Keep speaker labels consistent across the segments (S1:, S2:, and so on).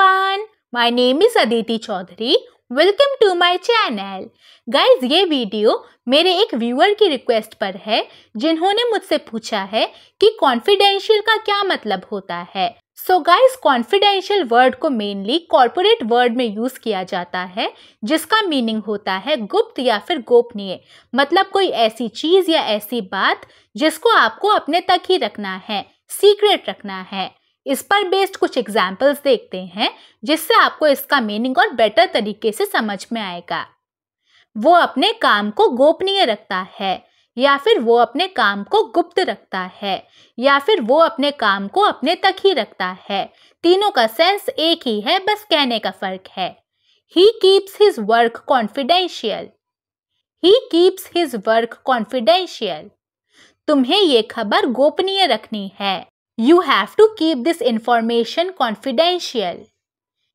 S1: Everyone my name is Aditi Chaudhary welcome to my channel guys ये video मेरे एक viewer की रिक्वेस्ट पर है जिन्होंने मुझसे पूछा है कि कॉन्फिडेंशियल का क्या मतलब होता है सो गाइस कॉन्फिडेंशियल वर्ड को मेनली कॉर्पोरेट वर्ड में यूज़ किया जाता है जिसका मीनिंग होता है गुप्त या फिर गोपनीय मतलब कोई ऐसी चीज़ या ऐसी बात जिसको आपको अपने तक ही रखना है सीक्रेट रखना है इस पर बेस्ड कुछ एग्जाम्पल्स देखते हैं जिससे आपको इसका मीनिंग और बेटर तरीके से समझ में आएगा वो अपने काम को गोपनीय रखता है या फिर वो अपने काम को गुप्त रखता है या फिर वो अपने काम को अपने तक ही रखता है तीनों का सेंस एक ही है बस कहने का फर्क है he keeps his work confidential he keeps his work confidential तुम्हें ये खबर गोपनीय रखनी है You have to keep this information confidential.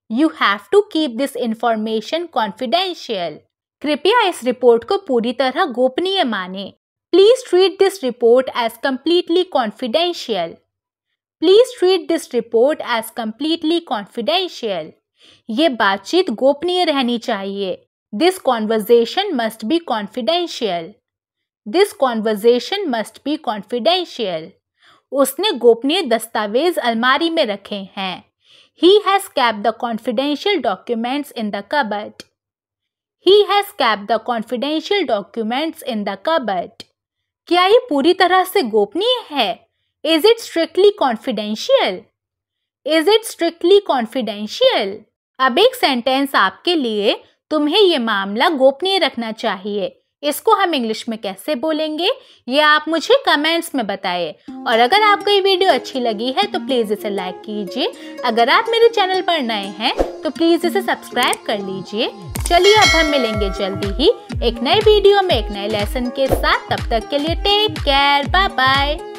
S1: You have to keep this information confidential. कृपया इस रिपोर्ट को पूरी तरह गोपनीय माने Please treat this report as completely confidential. Please treat this report as completely confidential. ये बातचीत गोपनीय रहनी चाहिए This conversation must be confidential. This conversation must be confidential. उसने गोपनीय दस्तावेज अलमारी में रखे हैं he has kept the confidential documents in the cupboard he has kept the confidential documents in the cupboard क्या ये पूरी तरह से गोपनीय है is it strictly confidential is it strictly confidential अब एक सेंटेंस आपके लिए तुम्हें ये मामला गोपनीय रखना चाहिए इसको हम इंग्लिश में कैसे बोलेंगे ये आप मुझे कमेंट्स में बताइए और अगर आपको ये वीडियो अच्छी लगी है तो प्लीज़ इसे लाइक कीजिए अगर आप मेरे चैनल पर नए हैं तो प्लीज़ इसे सब्सक्राइब कर लीजिए चलिए अब हम मिलेंगे जल्दी ही एक नए वीडियो में एक नए लेसन के साथ तब तक के लिए टेक केयर बाय बाय